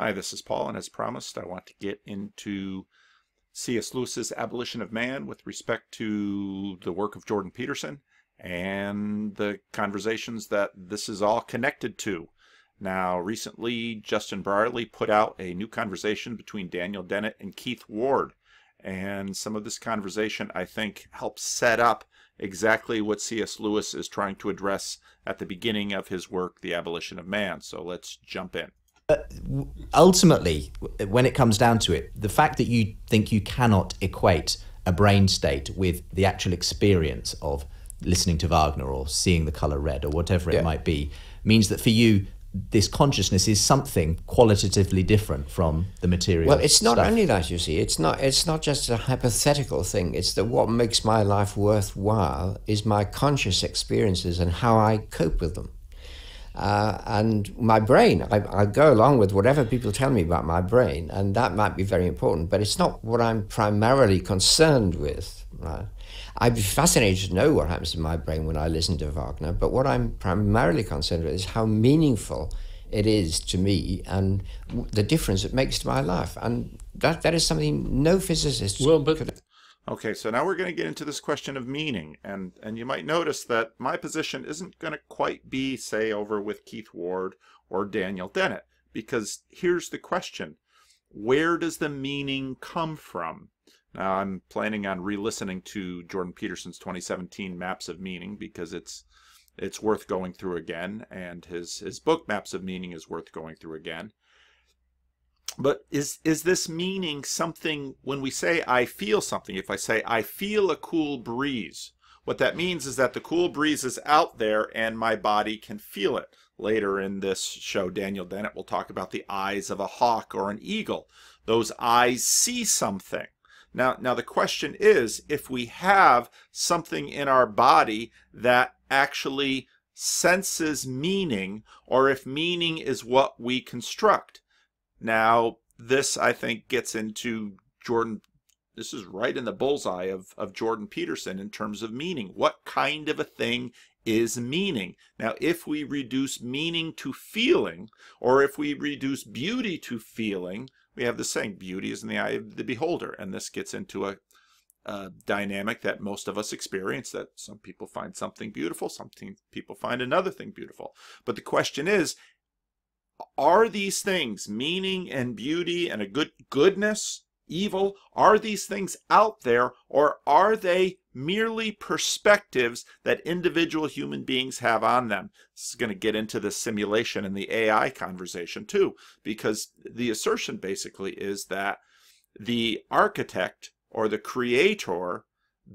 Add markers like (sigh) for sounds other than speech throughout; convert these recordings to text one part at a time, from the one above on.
Hi, this is Paul, and as promised, I want to get into C.S. Lewis's Abolition of Man with respect to the work of Jordan Peterson and the conversations that this is all connected to. Now, recently, Justin Brierly put out a new conversation between Daniel Dennett and Keith Ward. And some of this conversation, I think, helps set up exactly what C.S. Lewis is trying to address at the beginning of his work, The Abolition of Man. So let's jump in. Uh, ultimately, when it comes down to it, the fact that you think you cannot equate a brain state with the actual experience of listening to Wagner or seeing the color red or whatever yeah. it might be means that for you, this consciousness is something qualitatively different from the material. Well, it's not stuff. only that you see. It's not. It's not just a hypothetical thing. It's that what makes my life worthwhile is my conscious experiences and how I cope with them. Uh, and my brain, I, I, go along with whatever people tell me about my brain, and that might be very important, but it's not what I'm primarily concerned with. Right? I'd be fascinated to know what happens in my brain when I listen to Wagner, but what I'm primarily concerned with is how meaningful it is to me and the difference it makes to my life. And that, that is something no physicist well, but could Okay, so now we're going to get into this question of meaning, and, and you might notice that my position isn't going to quite be, say, over with Keith Ward or Daniel Dennett, because here's the question. Where does the meaning come from? Now, I'm planning on re-listening to Jordan Peterson's 2017 Maps of Meaning because it's it's worth going through again, and his, his book, Maps of Meaning, is worth going through again. But is is this meaning something when we say I feel something? If I say I feel a cool breeze, what that means is that the cool breeze is out there and my body can feel it. Later in this show, Daniel Dennett will talk about the eyes of a hawk or an eagle. Those eyes see something. Now, now the question is if we have something in our body that actually senses meaning or if meaning is what we construct. Now, this I think gets into Jordan. This is right in the bullseye of, of Jordan Peterson in terms of meaning. What kind of a thing is meaning? Now, if we reduce meaning to feeling, or if we reduce beauty to feeling, we have the saying, beauty is in the eye of the beholder. And this gets into a, a dynamic that most of us experience that some people find something beautiful, some people find another thing beautiful. But the question is, are these things meaning and beauty and a good goodness evil are these things out there or are they merely perspectives that individual human beings have on them this is going to get into the simulation and the ai conversation too because the assertion basically is that the architect or the creator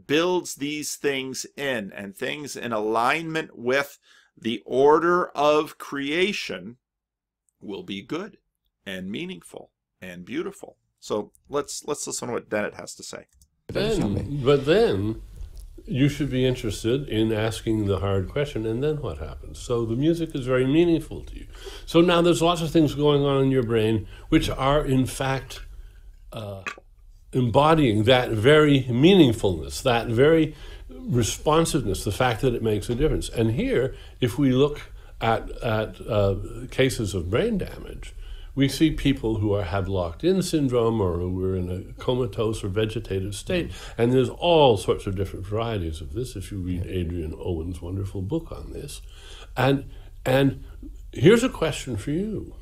builds these things in and things in alignment with the order of creation will be good and meaningful and beautiful. So let's let's listen to what Dennett has to say. Then, but then you should be interested in asking the hard question, and then what happens? So the music is very meaningful to you. So now there's lots of things going on in your brain which are in fact uh, embodying that very meaningfulness, that very responsiveness, the fact that it makes a difference. And here, if we look at, at uh, cases of brain damage, we see people who are, have locked in syndrome or who are in a comatose or vegetative state. And there's all sorts of different varieties of this if you read Adrian Owen's wonderful book on this. And, and here's a question for you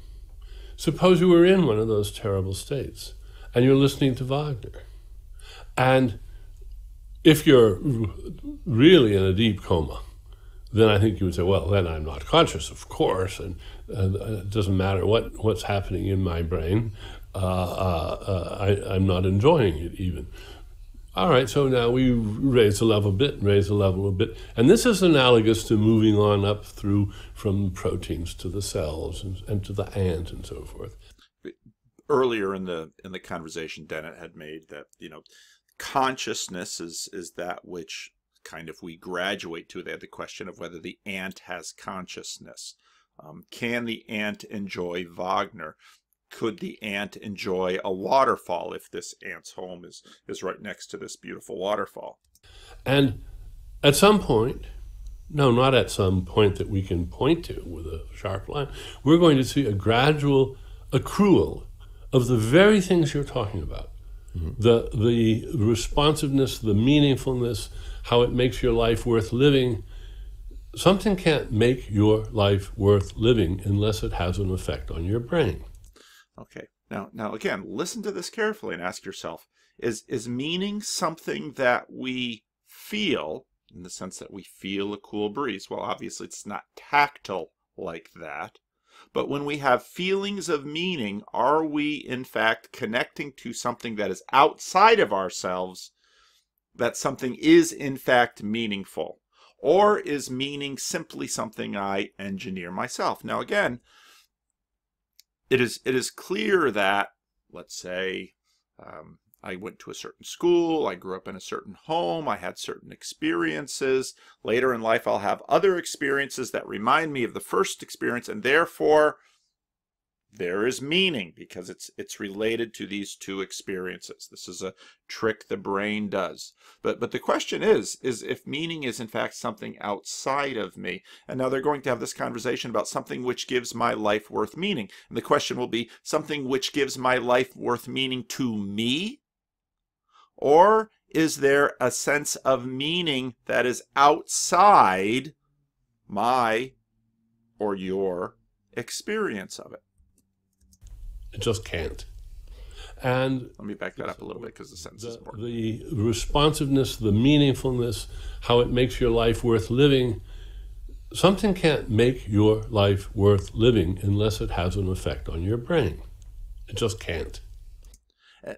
Suppose you were in one of those terrible states and you're listening to Wagner. And if you're really in a deep coma, then I think you would say, well, then I'm not conscious, of course, and uh, it doesn't matter what, what's happening in my brain. Uh, uh, I, am not enjoying it even. All right, so now we raise the level a bit, raise the level a bit, and this is analogous to moving on up through from proteins to the cells and, and to the ant and so forth. Earlier in the in the conversation, Dennett had made that you know consciousness is is that which kind of we graduate to had the question of whether the ant has consciousness. Um, can the ant enjoy Wagner? Could the ant enjoy a waterfall if this ant's home is, is right next to this beautiful waterfall? And at some point, no, not at some point that we can point to with a sharp line, we're going to see a gradual accrual of the very things you're talking about the, the responsiveness, the meaningfulness, how it makes your life worth living. Something can't make your life worth living unless it has an effect on your brain. Okay. Now, now again, listen to this carefully and ask yourself: Is is meaning something that we feel in the sense that we feel a cool breeze? Well, obviously, it's not tactile like that. But when we have feelings of meaning, are we in fact connecting to something that is outside of ourselves, that something is in fact meaningful? Or is meaning simply something I engineer myself? Now, again, it is, it is clear that, let's say, um, I went to a certain school, I grew up in a certain home, I had certain experiences. Later in life, I'll have other experiences that remind me of the first experience, and therefore there is meaning because it's it's related to these two experiences. This is a trick the brain does. But but the question is is if meaning is in fact something outside of me. And now they're going to have this conversation about something which gives my life worth meaning. And the question will be something which gives my life worth meaning to me or is there a sense of meaning that is outside my or your experience of it? It just can't. And let me back that up a little bit because the sentence the, is important. The responsiveness, the meaningfulness, how it makes your life worth living. Something can't make your life worth living unless it has an effect on your brain. It just can't.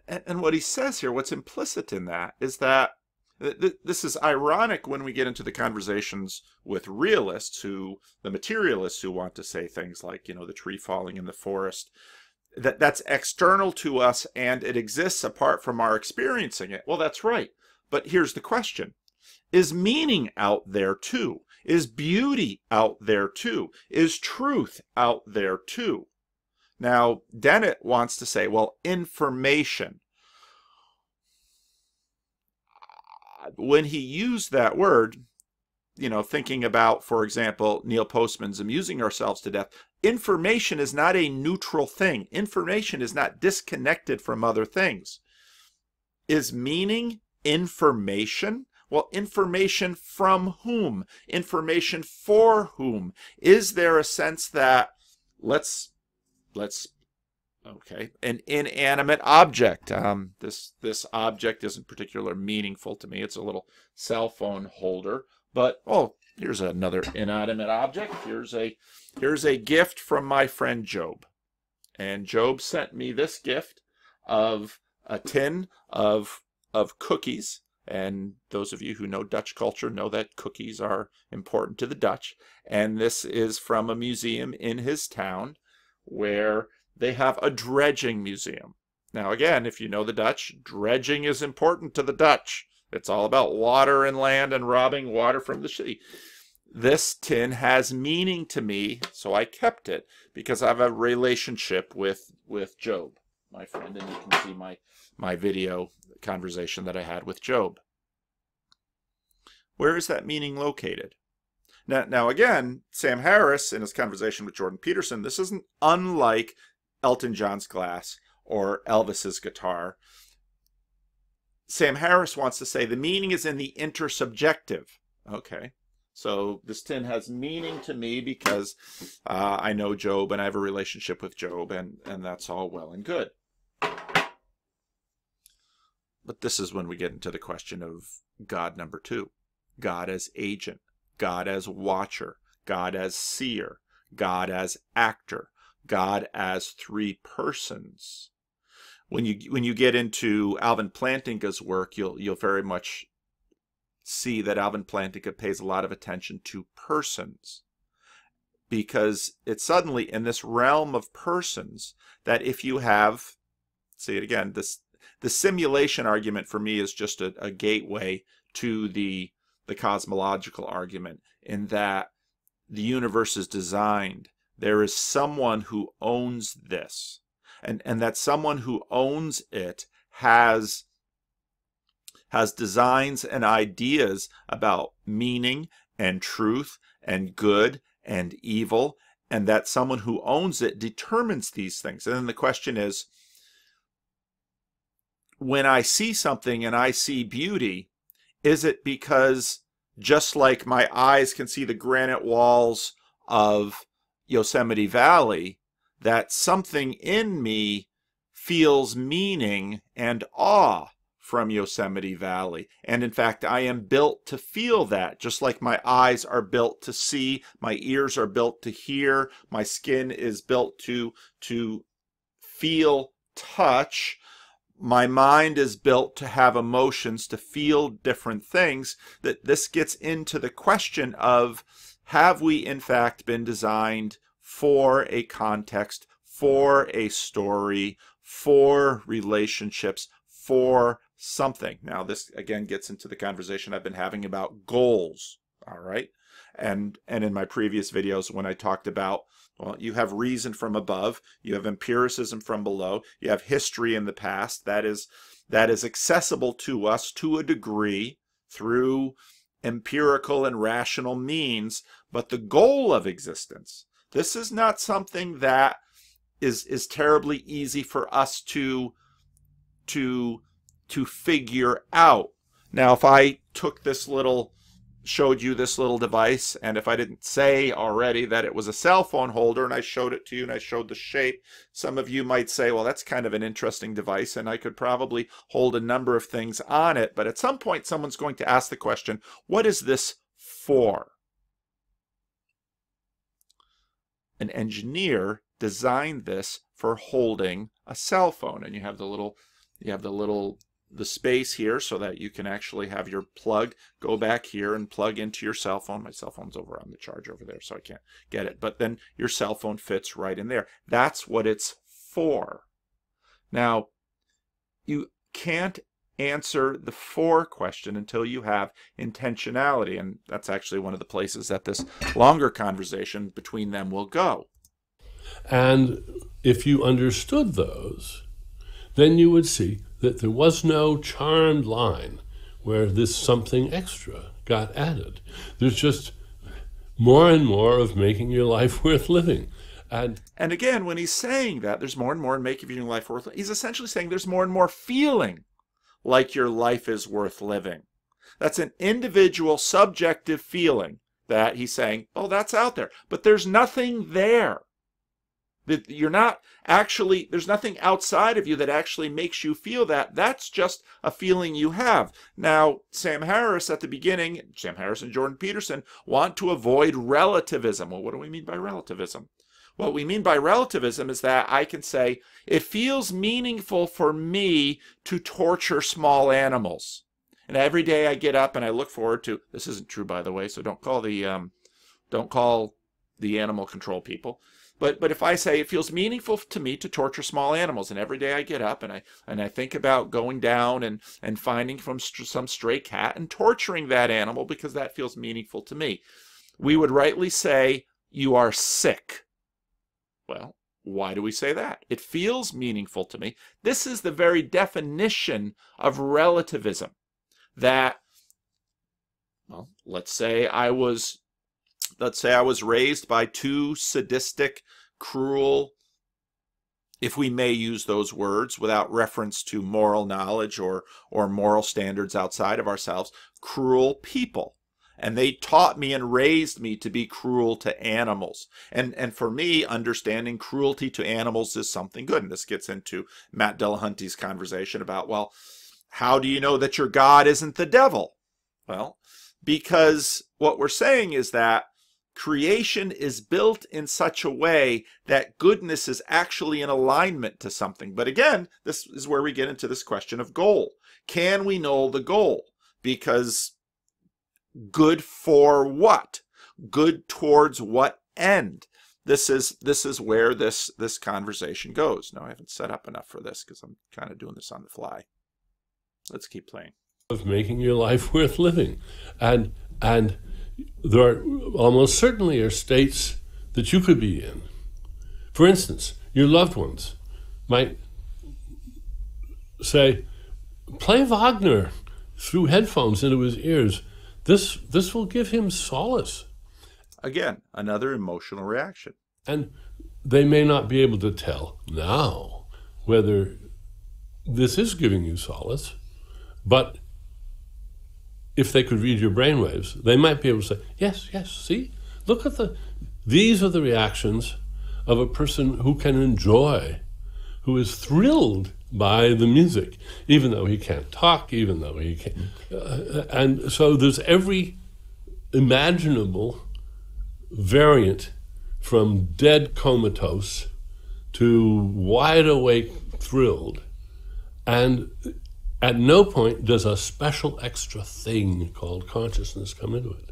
And what he says here, what's implicit in that, is that this is ironic when we get into the conversations with realists who, the materialists who want to say things like, you know, the tree falling in the forest, that that's external to us and it exists apart from our experiencing it. Well, that's right. But here's the question. Is meaning out there too? Is beauty out there too? Is truth out there too? Now, Dennett wants to say, well, information. When he used that word, you know, thinking about, for example, Neil Postman's Amusing Ourselves to Death, information is not a neutral thing. Information is not disconnected from other things. Is meaning information? Well, information from whom? Information for whom? Is there a sense that, let's let's okay an inanimate object um, this this object isn't particularly meaningful to me it's a little cell phone holder but oh here's another inanimate object here's a here's a gift from my friend job and job sent me this gift of a tin of of cookies and those of you who know Dutch culture know that cookies are important to the Dutch. And this is from a museum in his town where they have a dredging museum. Now, again, if you know the Dutch, dredging is important to the Dutch. It's all about water and land and robbing water from the sea. This tin has meaning to me, so I kept it because I have a relationship with, with Job, my friend, and you can see my, my video conversation that I had with Job. Where is that meaning located? Now, now again, Sam Harris in his conversation with Jordan Peterson, this isn't unlike Elton John's glass or Elvis's guitar. Sam Harris wants to say the meaning is in the intersubjective. Okay. So this tin has meaning to me because uh, I know Job and I have a relationship with Job, and, and that's all well and good. But this is when we get into the question of God number two God as agent. God as watcher, God as seer, God as actor, God as three persons. When you when you get into Alvin Plantinga's work, you'll you'll very much see that Alvin Plantinga pays a lot of attention to persons because it's suddenly in this realm of persons that if you have see it again this the simulation argument for me is just a, a gateway to the the cosmological argument in that the universe is designed. There is someone who owns this. And, and that someone who owns it has has designs and ideas about meaning and truth and good and evil and that someone who owns it determines these things and then the question is when i see something and i see beauty is it because just like my eyes can see the granite walls of Yosemite Valley, that something in me feels meaning and awe from Yosemite Valley. And in fact, I am built to feel that, just like my eyes are built to see, my ears are built to hear, my skin is built to, to feel touch my mind is built to have emotions, to feel different things, that this gets into the question of have we in fact been designed for a context, for a story, for relationships, for something. Now, this again gets into the conversation I've been having about goals all right and and in my previous videos when i talked about well you have reason from above you have empiricism from below you have history in the past that is that is accessible to us to a degree through empirical and rational means but the goal of existence this is not something that is is terribly easy for us to to to figure out now if i took this little showed you this little device, and if I didn't say already that it was a cell phone holder and I showed it to you and I showed the shape, some of you might say, well, that's kind of an interesting device, and I could probably hold a number of things on it. But at some point, someone's going to ask the question, what is this for? An engineer designed this for holding a cell phone, and you have the little you have the little the space here so that you can actually have your plug go back here and plug into your cell phone. My cell phone's over on the charge over there, so I can't get it. But then your cell phone fits right in there. That's what it's for. Now, you can't answer the for question until you have intentionality. And that's actually one of the places that this longer conversation between them will go. And if you understood those, then you would see that there was no charmed line where this something extra got added. There's just more and more of making your life (laughs) worth living. And, and again, when he's saying that, there's more and more in making your life worth he's essentially saying there's more and more feeling like your life is worth living. That's an individual subjective feeling that he's saying, oh, that's out there. But there's nothing there that you're not actually, there's nothing outside of you that actually makes you feel that. That's just a feeling you have. Now, Sam Harris at the beginning, Sam Harris and Jordan Peterson want to avoid relativism. Well, what do we mean by relativism? What we mean by relativism is that I can say, it feels meaningful for me to torture small animals. And every day I get up and I look forward to, this isn't true by the way, so don't call the, um, don't call the animal control people. But but if I say it feels meaningful to me to torture small animals, and every day I get up and I and I think about going down and and finding from st some stray cat and torturing that animal because that feels meaningful to me, we would rightly say you are sick. Well, why do we say that? It feels meaningful to me. This is the very definition of relativism. That well, let's say I was let's say I was raised by two sadistic, cruel, if we may use those words without reference to moral knowledge or, or moral standards outside of ourselves, cruel people. And they taught me and raised me to be cruel to animals. And, and for me, understanding cruelty to animals is something good. And this gets into Matt Delahunty's conversation about, well, how do you know that your God isn't the devil? Well, because what we're saying is that creation is built in such a way that goodness is actually in alignment to something. But again, this is where we get into this question of goal. Can we know the goal? Because good for what? Good towards what end? This is this is where this this conversation goes. Now I haven't set up enough for this because I'm kind of doing this on the fly. Let's keep playing. Of making your life worth living, and and there are, almost certainly are states that you could be in. For instance, your loved ones might say, play Wagner through headphones into his ears. This, this will give him solace. Again, another emotional reaction. And they may not be able to tell now whether this is giving you solace, but if they could read your brainwaves, they might be able to say, yes, yes, see, look at the, these are the reactions of a person who can enjoy, who is thrilled by the music, even though he can't talk, even though he can't. Uh, and so there's every imaginable variant from dead comatose to wide awake thrilled. And at no point does a special extra thing called consciousness come into it.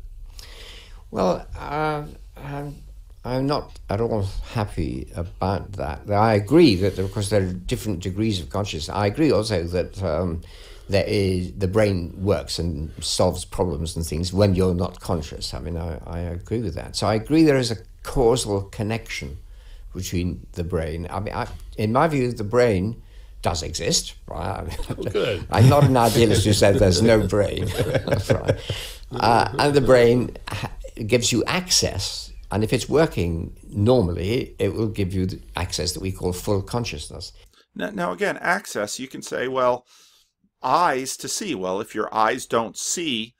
Well, uh, I'm, I'm not at all happy about that. I agree that, of course, there are different degrees of consciousness. I agree also that um, there is, the brain works and solves problems and things when you're not conscious. I mean, I, I agree with that. So I agree there is a causal connection between the brain. I mean, I, in my view, the brain does exist. Right? (laughs) Oh, (laughs) I'm not an idealist who said there's no brain. (laughs) right. uh, and the brain gives you access, and if it's working normally, it will give you access that we call full consciousness. Now, now, again, access, you can say, well, eyes to see. Well, if your eyes don't see,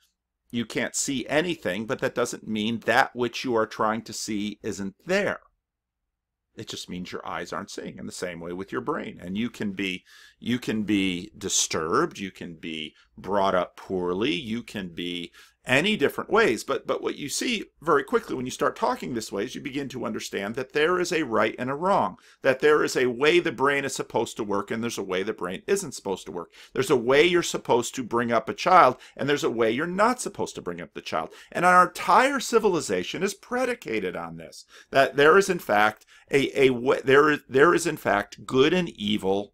you can't see anything, but that doesn't mean that which you are trying to see isn't there it just means your eyes aren't seeing in the same way with your brain and you can be you can be disturbed you can be brought up poorly. You can be any different ways. But, but what you see very quickly when you start talking this way is you begin to understand that there is a right and a wrong, that there is a way the brain is supposed to work and there's a way the brain isn't supposed to work. There's a way you're supposed to bring up a child and there's a way you're not supposed to bring up the child. And our entire civilization is predicated on this, that there is in fact a, a there is there is in fact good and evil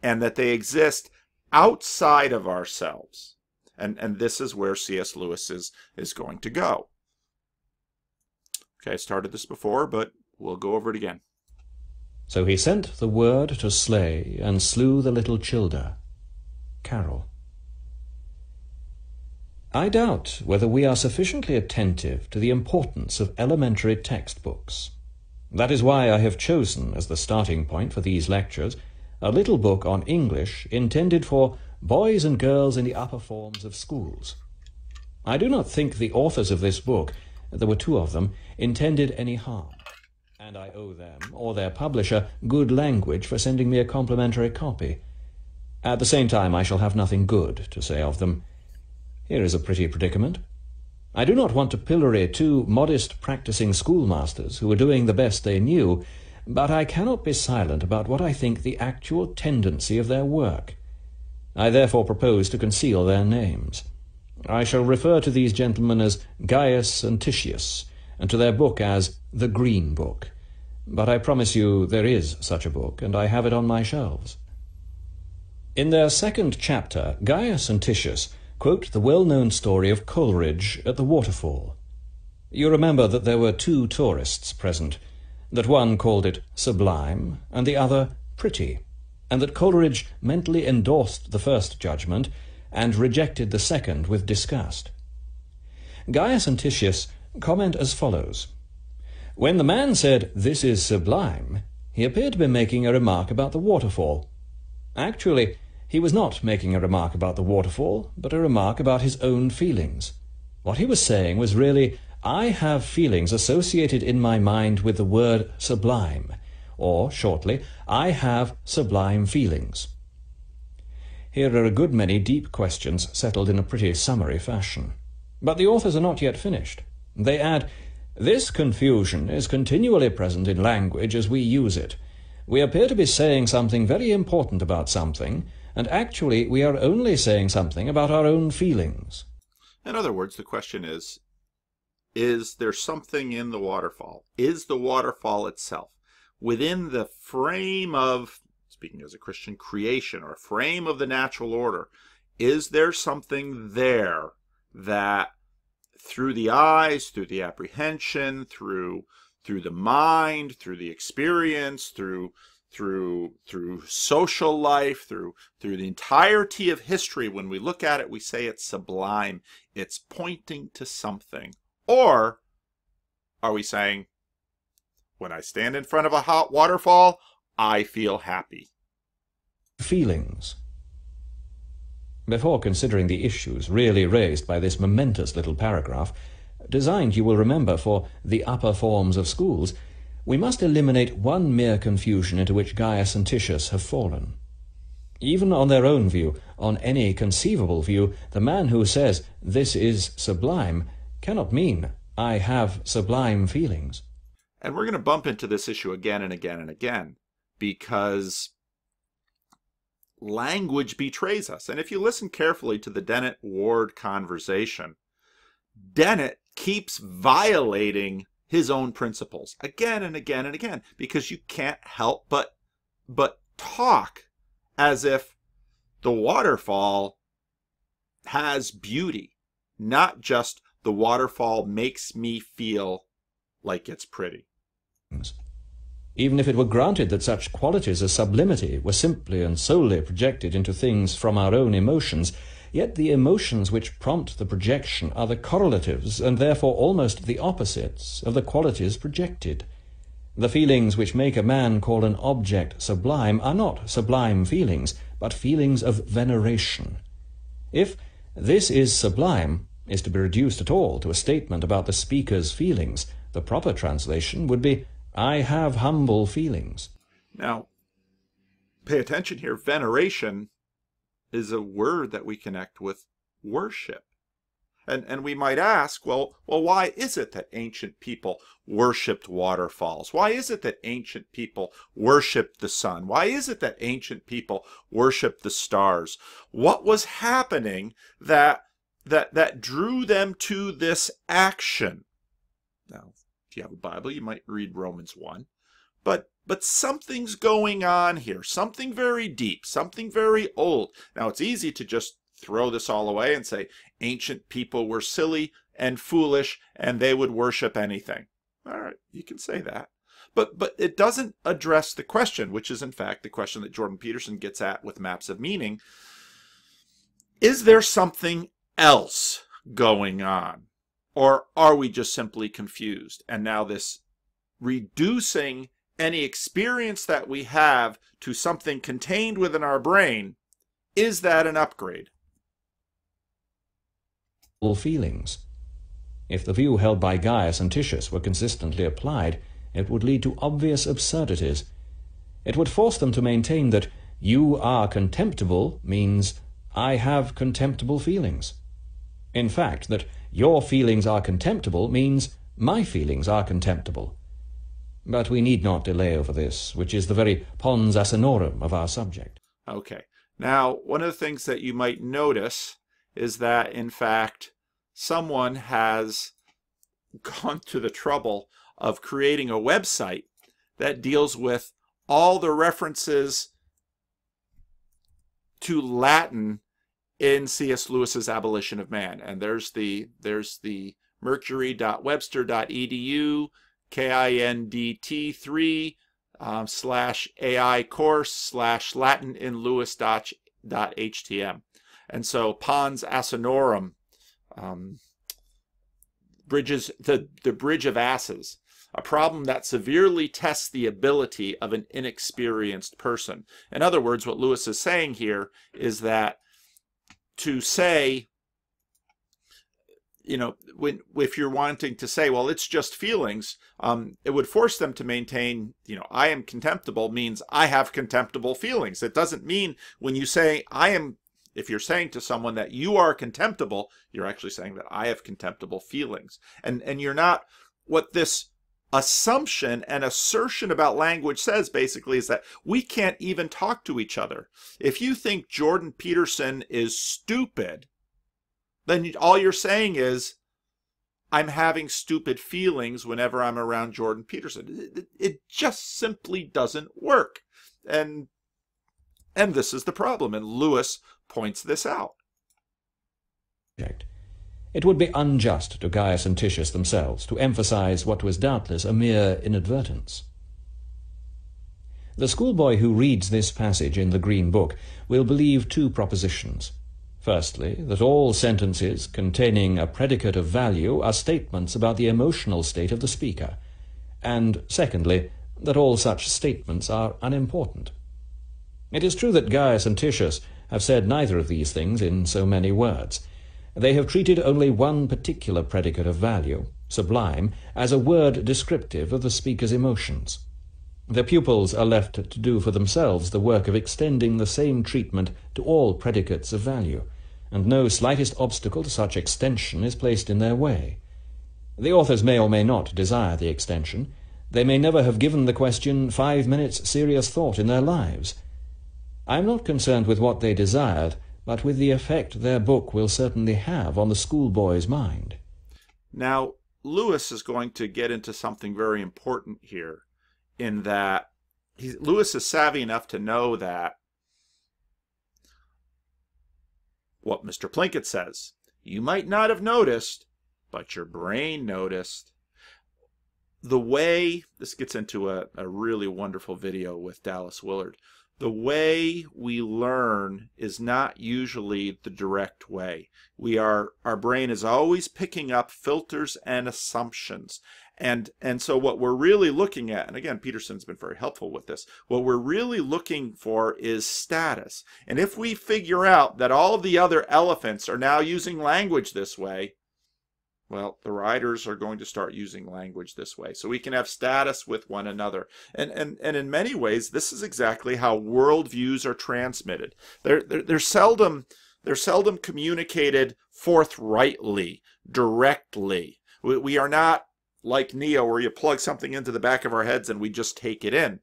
and that they exist outside of ourselves. And, and this is where C.S. Lewis is, is going to go. Okay, I started this before, but we'll go over it again. So he sent the word to slay and slew the little childer. Carol. I doubt whether we are sufficiently attentive to the importance of elementary textbooks. That is why I have chosen as the starting point for these lectures a little book on English intended for boys and girls in the upper forms of schools. I do not think the authors of this book, there were two of them, intended any harm, and I owe them, or their publisher, good language for sending me a complimentary copy. At the same time, I shall have nothing good to say of them. Here is a pretty predicament. I do not want to pillory two modest practising schoolmasters who were doing the best they knew, but I cannot be silent about what I think the actual tendency of their work. I therefore propose to conceal their names. I shall refer to these gentlemen as Gaius and Titius, and to their book as The Green Book. But I promise you there is such a book, and I have it on my shelves. In their second chapter, Gaius and Titius quote the well-known story of Coleridge at the waterfall. You remember that there were two tourists present, that one called it sublime and the other pretty, and that Coleridge mentally endorsed the first judgment and rejected the second with disgust. Gaius and Titius comment as follows. When the man said, This is sublime, he appeared to be making a remark about the waterfall. Actually, he was not making a remark about the waterfall, but a remark about his own feelings. What he was saying was really, I have feelings associated in my mind with the word sublime, or, shortly, I have sublime feelings. Here are a good many deep questions settled in a pretty summary fashion. But the authors are not yet finished. They add, This confusion is continually present in language as we use it. We appear to be saying something very important about something, and actually we are only saying something about our own feelings. In other words, the question is is there something in the waterfall? Is the waterfall itself within the frame of, speaking as a Christian, creation or frame of the natural order? Is there something there that through the eyes, through the apprehension, through through the mind, through the experience, through through through social life, through through the entirety of history, when we look at it, we say it's sublime. It's pointing to something or are we saying, when I stand in front of a hot waterfall, I feel happy? Feelings. Before considering the issues really raised by this momentous little paragraph, designed, you will remember, for the upper forms of schools, we must eliminate one mere confusion into which Gaius and Titius have fallen. Even on their own view, on any conceivable view, the man who says, This is sublime, cannot mean I have sublime feelings. And we're going to bump into this issue again and again and again because language betrays us. And if you listen carefully to the Dennett Ward conversation, Dennett keeps violating his own principles again and again and again because you can't help but but talk as if the waterfall has beauty, not just the waterfall makes me feel like it's pretty. Even if it were granted that such qualities as sublimity were simply and solely projected into things from our own emotions, yet the emotions which prompt the projection are the correlatives, and therefore almost the opposites, of the qualities projected. The feelings which make a man call an object sublime are not sublime feelings, but feelings of veneration. If this is sublime, is to be reduced at all to a statement about the speaker's feelings. The proper translation would be, I have humble feelings. Now, pay attention here. Veneration is a word that we connect with worship. And, and we might ask, well, well, why is it that ancient people worshipped waterfalls? Why is it that ancient people worshipped the sun? Why is it that ancient people worshipped the stars? What was happening that that, that drew them to this action. Now, if you have a Bible, you might read Romans 1. But, but something's going on here, something very deep, something very old. Now, it's easy to just throw this all away and say ancient people were silly and foolish and they would worship anything. All right, you can say that. But, but it doesn't address the question, which is in fact the question that Jordan Peterson gets at with maps of meaning. Is there something else going on? Or are we just simply confused? And now this reducing any experience that we have to something contained within our brain, is that an upgrade? All feelings. If the view held by Gaius and Titius were consistently applied, it would lead to obvious absurdities. It would force them to maintain that you are contemptible means I have contemptible feelings. In fact, that your feelings are contemptible means my feelings are contemptible. But we need not delay over this, which is the very pons asinorum of our subject. Okay. Now, one of the things that you might notice is that, in fact, someone has gone to the trouble of creating a website that deals with all the references to Latin in C.S. Lewis's Abolition of Man. And there's the there's the mercury.webster.edu KINDT3 um, slash AI course slash Latin in Lewis dot, dot HTM. And so Pons Asinorum, um, bridges, the, the bridge of asses, a problem that severely tests the ability of an inexperienced person. In other words, what Lewis is saying here is that to say, you know, when if you're wanting to say, well, it's just feelings, um, it would force them to maintain, you know, I am contemptible means I have contemptible feelings. It doesn't mean when you say I am, if you're saying to someone that you are contemptible, you're actually saying that I have contemptible feelings, and and you're not what this assumption and assertion about language says basically is that we can't even talk to each other. If you think Jordan Peterson is stupid, then all you're saying is, I'm having stupid feelings whenever I'm around Jordan Peterson. It, just simply doesn't work. And and this is the problem. And Lewis points this out. Correct. It would be unjust to Gaius and Titius themselves to emphasize what was doubtless a mere inadvertence. The schoolboy who reads this passage in the Green Book will believe two propositions. Firstly, that all sentences containing a predicate of value are statements about the emotional state of the speaker, and secondly, that all such statements are unimportant. It is true that Gaius and Titius have said neither of these things in so many words, they have treated only one particular predicate of value, sublime, as a word descriptive of the speaker's emotions. The pupils are left to do for themselves the work of extending the same treatment to all predicates of value, and no slightest obstacle to such extension is placed in their way. The authors may or may not desire the extension. They may never have given the question five minutes' serious thought in their lives. I am not concerned with what they desired, but with the effect their book will certainly have on the schoolboy's mind. Now, Lewis is going to get into something very important here in that Lewis is savvy enough to know that what Mr. Plinkett says. You might not have noticed, but your brain noticed. The way, this gets into a, a really wonderful video with Dallas Willard, the way we learn is not usually the direct way. We are our brain is always picking up filters and assumptions. And and so what we're really looking at, and again Peterson's been very helpful with this, what we're really looking for is status. And if we figure out that all the other elephants are now using language this way, well, the riders are going to start using language this way. So we can have status with one another. And, and, and in many ways, this is exactly how worldviews are transmitted. They're, they're, they're, seldom, they're seldom communicated forthrightly, directly. We, we are not like Neo, where you plug something into the back of our heads and we just take it in.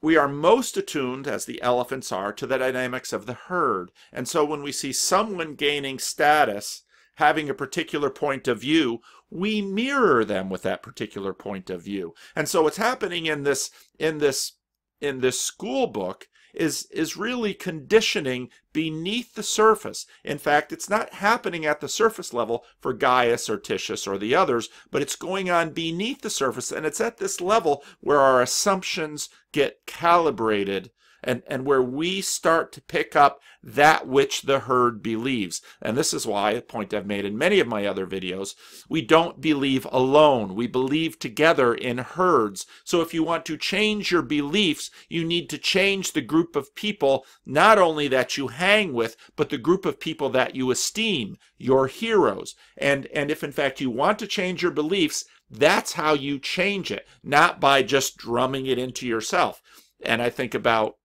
We are most attuned, as the elephants are, to the dynamics of the herd. And so when we see someone gaining status, having a particular point of view, we mirror them with that particular point of view. And so what's happening in this in this in this school book is is really conditioning beneath the surface. In fact, it's not happening at the surface level for Gaius or Titius or the others, but it's going on beneath the surface, and it's at this level where our assumptions get calibrated and, and where we start to pick up that which the herd believes. And this is why, a point I've made in many of my other videos, we don't believe alone. We believe together in herds. So if you want to change your beliefs, you need to change the group of people, not only that you hang with, but the group of people that you esteem, your heroes. And, and if in fact you want to change your beliefs, that's how you change it, not by just drumming it into yourself. And I think about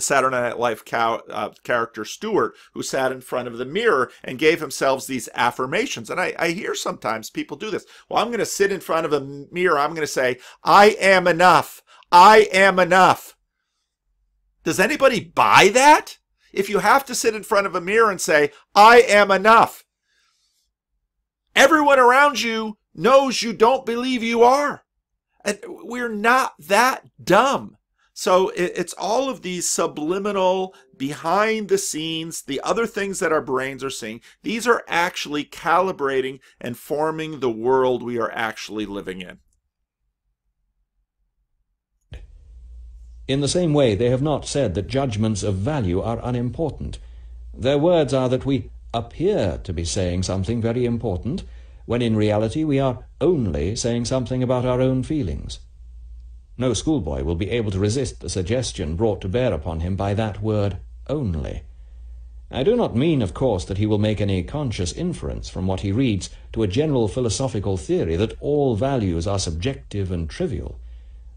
Saturday Night Live cow, uh, character Stewart, who sat in front of the mirror and gave himself these affirmations. And I, I hear sometimes people do this. Well, I'm going to sit in front of a mirror. I'm going to say, I am enough. I am enough. Does anybody buy that? If you have to sit in front of a mirror and say, I am enough, everyone around you knows you don't believe you are. And we're not that dumb. So it's all of these subliminal, behind the scenes, the other things that our brains are seeing. These are actually calibrating and forming the world we are actually living in. In the same way, they have not said that judgments of value are unimportant. Their words are that we appear to be saying something very important, when in reality we are only saying something about our own feelings. No schoolboy will be able to resist the suggestion brought to bear upon him by that word only. I do not mean, of course, that he will make any conscious inference from what he reads to a general philosophical theory that all values are subjective and trivial.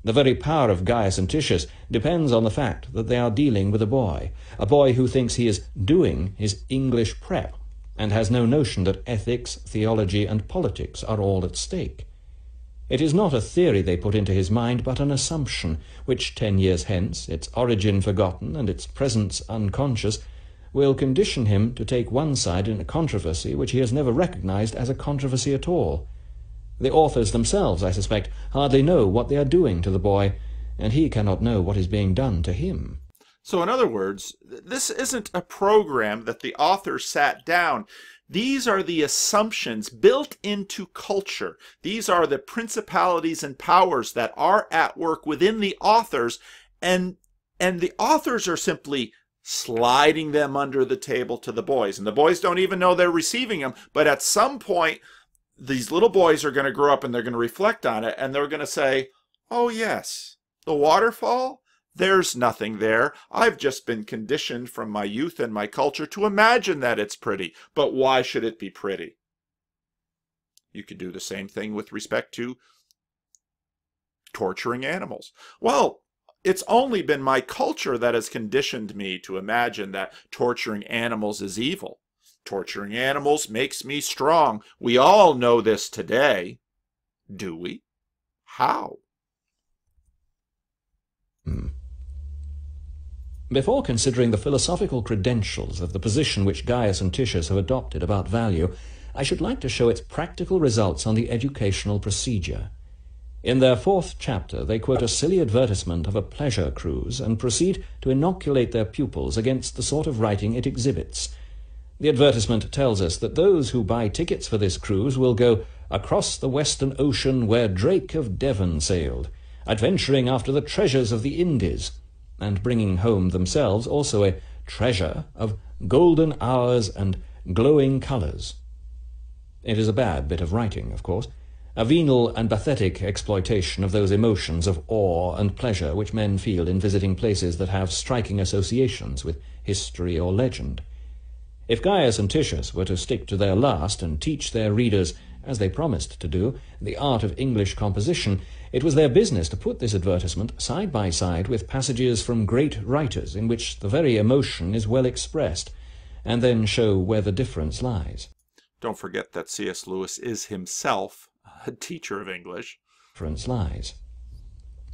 The very power of Gaius and Titius depends on the fact that they are dealing with a boy, a boy who thinks he is doing his English prep, and has no notion that ethics, theology, and politics are all at stake. It is not a theory they put into his mind, but an assumption, which ten years hence, its origin forgotten and its presence unconscious, will condition him to take one side in a controversy which he has never recognized as a controversy at all. The authors themselves, I suspect, hardly know what they are doing to the boy, and he cannot know what is being done to him. So, in other words, this isn't a program that the author sat down these are the assumptions built into culture. These are the principalities and powers that are at work within the authors, and, and the authors are simply sliding them under the table to the boys. And the boys don't even know they're receiving them, but at some point, these little boys are going to grow up and they're going to reflect on it, and they're going to say, oh, yes, the waterfall, there's nothing there. I've just been conditioned from my youth and my culture to imagine that it's pretty. But why should it be pretty? You could do the same thing with respect to torturing animals. Well, it's only been my culture that has conditioned me to imagine that torturing animals is evil. Torturing animals makes me strong. We all know this today. Do we? How? Hmm. Before considering the philosophical credentials of the position which Gaius and Titius have adopted about value, I should like to show its practical results on the educational procedure. In their fourth chapter, they quote a silly advertisement of a pleasure cruise and proceed to inoculate their pupils against the sort of writing it exhibits. The advertisement tells us that those who buy tickets for this cruise will go across the western ocean where Drake of Devon sailed, adventuring after the treasures of the Indies, and bringing home themselves also a treasure of golden hours and glowing colours. It is a bad bit of writing, of course, a venal and pathetic exploitation of those emotions of awe and pleasure which men feel in visiting places that have striking associations with history or legend. If Gaius and Titius were to stick to their last and teach their readers, as they promised to do, the art of English composition, it was their business to put this advertisement side by side with passages from great writers in which the very emotion is well expressed, and then show where the difference lies. Don't forget that C.S. Lewis is himself a teacher of English. Difference lies.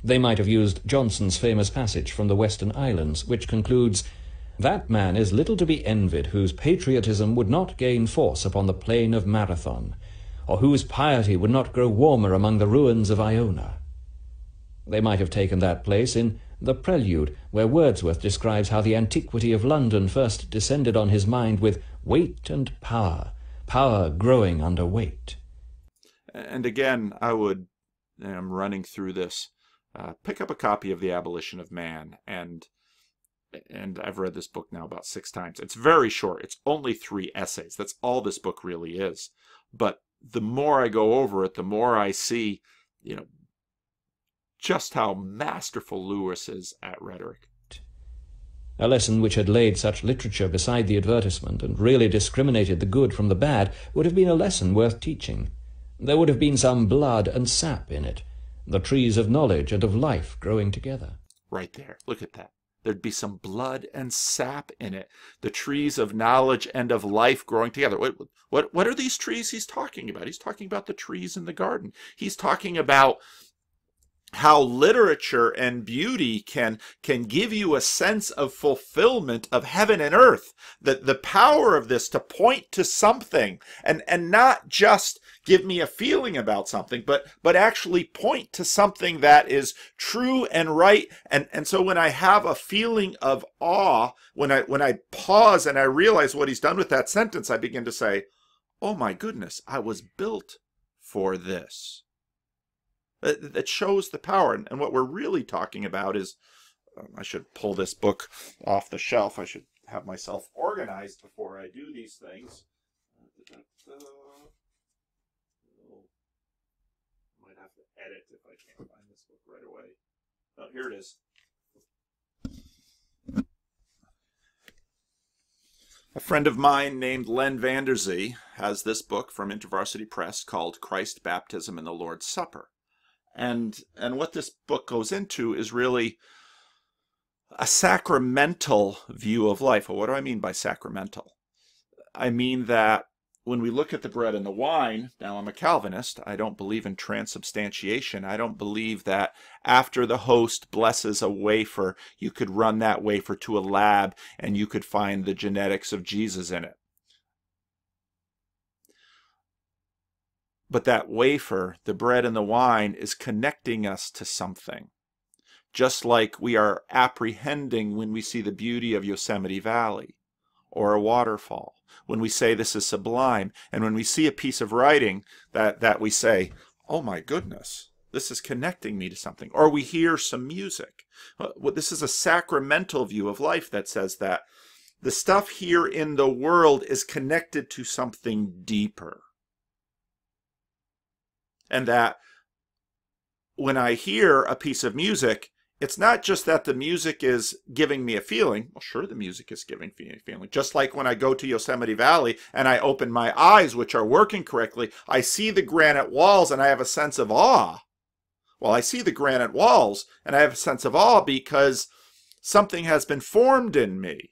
They might have used Johnson's famous passage from the Western Islands, which concludes, That man is little to be envied whose patriotism would not gain force upon the plain of Marathon or whose piety would not grow warmer among the ruins of Iona. They might have taken that place in The Prelude, where Wordsworth describes how the antiquity of London first descended on his mind with weight and power, power growing under weight. And again, I would, I'm running through this, uh, pick up a copy of The Abolition of Man and and I've read this book now about six times. It's very short. It's only three essays. That's all this book really is. But the more I go over it, the more I see, you know, just how masterful Lewis is at rhetoric. A lesson which had laid such literature beside the advertisement and really discriminated the good from the bad would have been a lesson worth teaching. There would have been some blood and sap in it, the trees of knowledge and of life growing together. Right there. Look at that. There'd be some blood and sap in it, the trees of knowledge and of life growing together. What, what, what are these trees he's talking about? He's talking about the trees in the garden. He's talking about how literature and beauty can can give you a sense of fulfillment of heaven and earth the the power of this to point to something and and not just give me a feeling about something, but but actually point to something that is true and right. And and so when I have a feeling of awe, when I when I pause and I realize what he's done with that sentence, I begin to say, "Oh my goodness, I was built for this." That shows the power. And what we're really talking about is, um, I should pull this book off the shelf. I should have myself organized before I do these things. edit if I can't find this book right away. Oh, here it is. A friend of mine named Len Vanderzee has this book from InterVarsity Press called Christ Baptism and the Lord's Supper. And and what this book goes into is really a sacramental view of life. Well, what do I mean by sacramental? I mean that when we look at the bread and the wine, now I'm a Calvinist. I don't believe in transubstantiation. I don't believe that after the host blesses a wafer, you could run that wafer to a lab and you could find the genetics of Jesus in it. But that wafer, the bread and the wine, is connecting us to something. Just like we are apprehending when we see the beauty of Yosemite Valley or a waterfall. When we say this is sublime, and when we see a piece of writing that, that we say, oh my goodness, this is connecting me to something, or we hear some music. Well, this is a sacramental view of life that says that the stuff here in the world is connected to something deeper. And that when I hear a piece of music, it's not just that the music is giving me a feeling. Well, sure, the music is giving me a feeling. Just like when I go to Yosemite Valley and I open my eyes, which are working correctly, I see the granite walls and I have a sense of awe. Well, I see the granite walls and I have a sense of awe because something has been formed in me.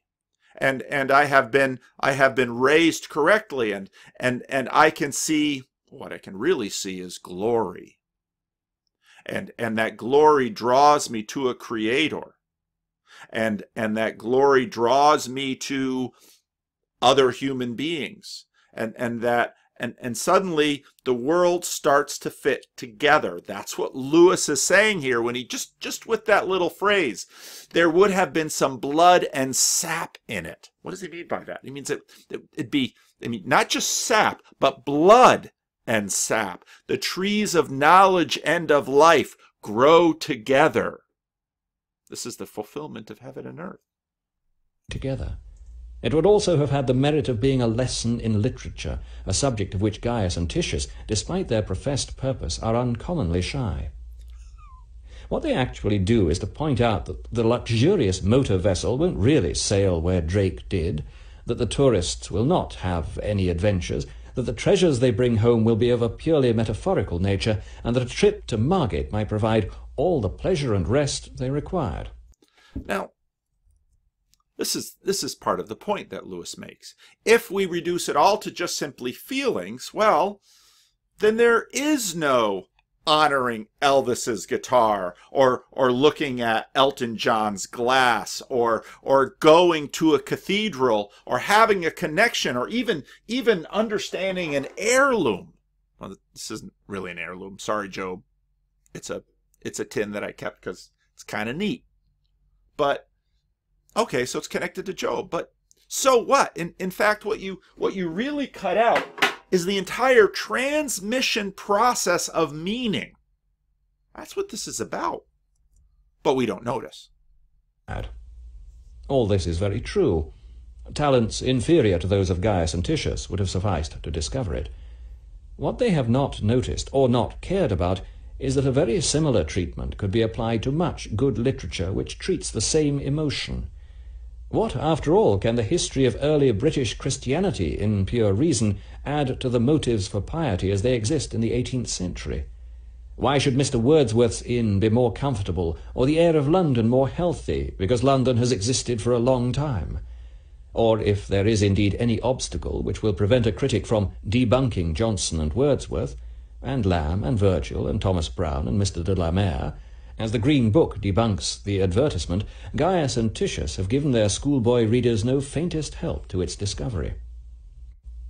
And, and I have been I have been raised correctly and and and I can see what I can really see is glory and and that glory draws me to a creator and and that glory draws me to other human beings and and that and and suddenly the world starts to fit together that's what lewis is saying here when he just just with that little phrase there would have been some blood and sap in it what does he mean by that he means it, it would be i mean not just sap but blood and sap. The trees of knowledge and of life grow together. This is the fulfillment of heaven and earth. Together. It would also have had the merit of being a lesson in literature, a subject of which Gaius and Titius, despite their professed purpose, are uncommonly shy. What they actually do is to point out that the luxurious motor vessel won't really sail where Drake did, that the tourists will not have any adventures, that the treasures they bring home will be of a purely metaphorical nature, and that a trip to Margate might provide all the pleasure and rest they required. Now, this is this is part of the point that Lewis makes. If we reduce it all to just simply feelings, well, then there is no honoring Elvis's guitar or or looking at Elton John's glass or or going to a cathedral or having a connection or even even understanding an heirloom. Well, this isn't really an heirloom. Sorry, Job. It's a it's a tin that I kept cuz it's kind of neat. But okay, so it's connected to Job, but so what? In in fact what you what you really cut out is the entire transmission process of meaning. That's what this is about. But we don't notice. All this is very true. Talents inferior to those of Gaius and Titius would have sufficed to discover it. What they have not noticed, or not cared about, is that a very similar treatment could be applied to much good literature which treats the same emotion. What, after all, can the history of early British Christianity, in pure reason, add to the motives for piety as they exist in the eighteenth century? Why should Mr. Wordsworth's inn be more comfortable, or the air of London more healthy, because London has existed for a long time? Or if there is indeed any obstacle which will prevent a critic from debunking Johnson and Wordsworth, and Lamb and Virgil and Thomas Browne and Mr. de la Mare, as the Green Book debunks the advertisement, Gaius and Titius have given their schoolboy readers no faintest help to its discovery.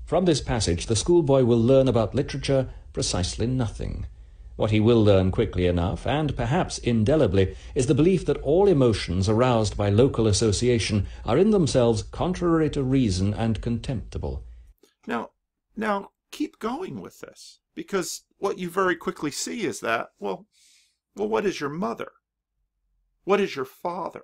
From this passage, the schoolboy will learn about literature precisely nothing. What he will learn quickly enough, and perhaps indelibly, is the belief that all emotions aroused by local association are in themselves contrary to reason and contemptible. Now, now, keep going with this, because what you very quickly see is that, well, well, what is your mother? What is your father?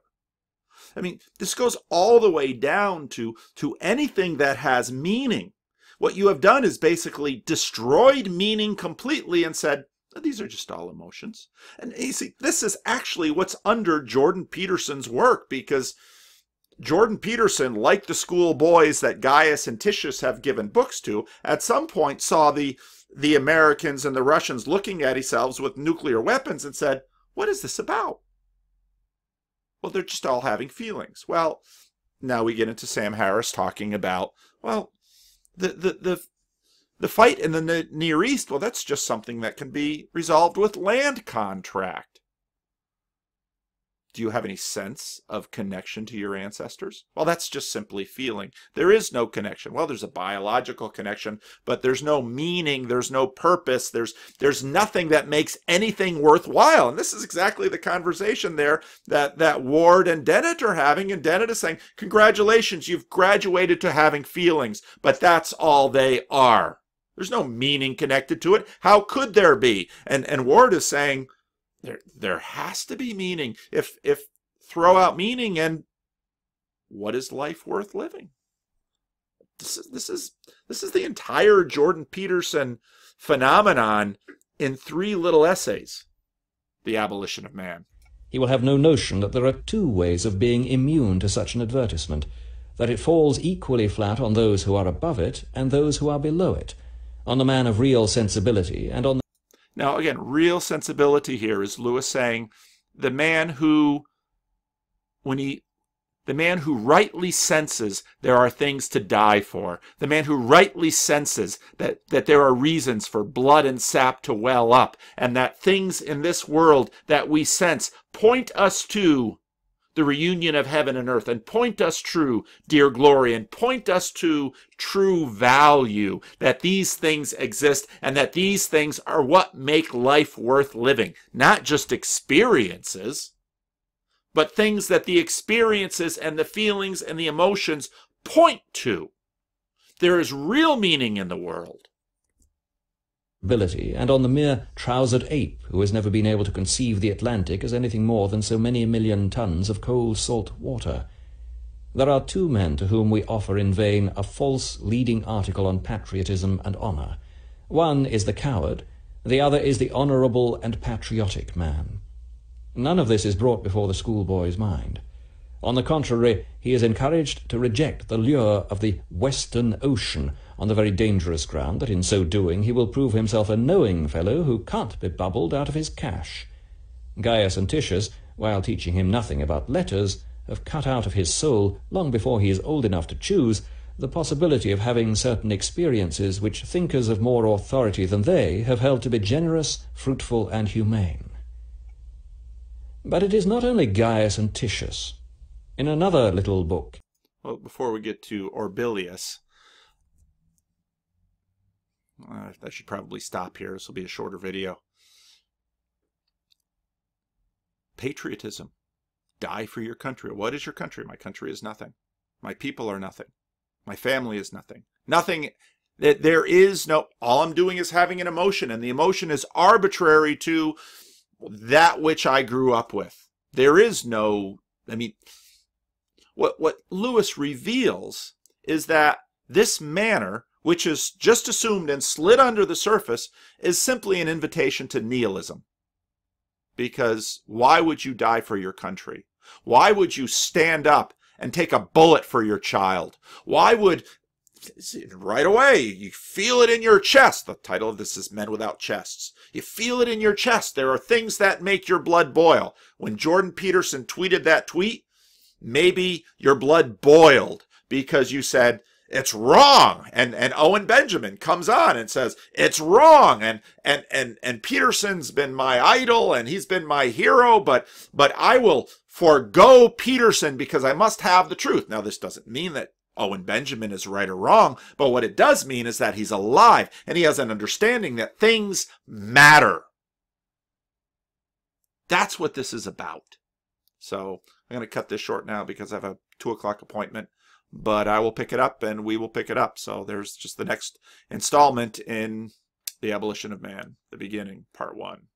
I mean, this goes all the way down to, to anything that has meaning. What you have done is basically destroyed meaning completely and said, these are just all emotions. And you see, this is actually what's under Jordan Peterson's work because Jordan Peterson, like the school boys that Gaius and Titius have given books to, at some point saw the the Americans and the Russians looking at themselves with nuclear weapons and said, "What is this about?" Well, they're just all having feelings. Well, now we get into Sam Harris talking about, well, the the the the fight in the Near East, well, that's just something that can be resolved with land contract. Do you have any sense of connection to your ancestors? Well, that's just simply feeling. There is no connection. Well, there's a biological connection, but there's no meaning, there's no purpose, there's there's nothing that makes anything worthwhile. And this is exactly the conversation there that that Ward and Dennett are having and Dennett is saying, "Congratulations, you've graduated to having feelings, but that's all they are." There's no meaning connected to it. How could there be? And and Ward is saying, there there has to be meaning. If if throw out meaning and what is life worth living? This is this is this is the entire Jordan Peterson phenomenon in three little essays. The abolition of man. He will have no notion that there are two ways of being immune to such an advertisement, that it falls equally flat on those who are above it and those who are below it, on the man of real sensibility and on now, again, real sensibility here is Lewis saying the man who, when he the man who rightly senses there are things to die for. The man who rightly senses that, that there are reasons for blood and sap to well up, and that things in this world that we sense point us to the reunion of heaven and earth, and point us true, dear glory, and point us to true value that these things exist and that these things are what make life worth living, not just experiences, but things that the experiences and the feelings and the emotions point to. There is real meaning in the world ability, and on the mere trousered ape who has never been able to conceive the Atlantic as anything more than so many million tons of cold salt water. There are two men to whom we offer in vain a false leading article on patriotism and honour. One is the coward, the other is the honourable and patriotic man. None of this is brought before the schoolboy's mind. On the contrary, he is encouraged to reject the lure of the Western Ocean, on the very dangerous ground that in so doing he will prove himself a knowing fellow who can't be bubbled out of his cash. Gaius and Titius, while teaching him nothing about letters, have cut out of his soul, long before he is old enough to choose, the possibility of having certain experiences which thinkers of more authority than they have held to be generous, fruitful, and humane. But it is not only Gaius and Titius. In another little book... Well, before we get to Orbilius, uh, I should probably stop here. This will be a shorter video. Patriotism. Die for your country. What is your country? My country is nothing. My people are nothing. My family is nothing. Nothing. That There is no. All I'm doing is having an emotion, and the emotion is arbitrary to that which I grew up with. There is no. I mean, what what Lewis reveals is that this manner which is just assumed and slid under the surface, is simply an invitation to nihilism. Because why would you die for your country? Why would you stand up and take a bullet for your child? Why would right away you feel it in your chest the title of this is men without chests you feel it in your chest there are things that make your blood boil when jordan peterson tweeted that tweet maybe your blood boiled because you said it's wrong and and owen benjamin comes on and says it's wrong and and and and peterson's been my idol and he's been my hero but but i will forego peterson because i must have the truth now this doesn't mean that Owen Benjamin is right or wrong, but what it does mean is that he's alive and he has an understanding that things matter. That's what this is about. So I'm going to cut this short now because I have a two o'clock appointment but I will pick it up and we will pick it up. So there's just the next installment in The Abolition of Man, the beginning, part one.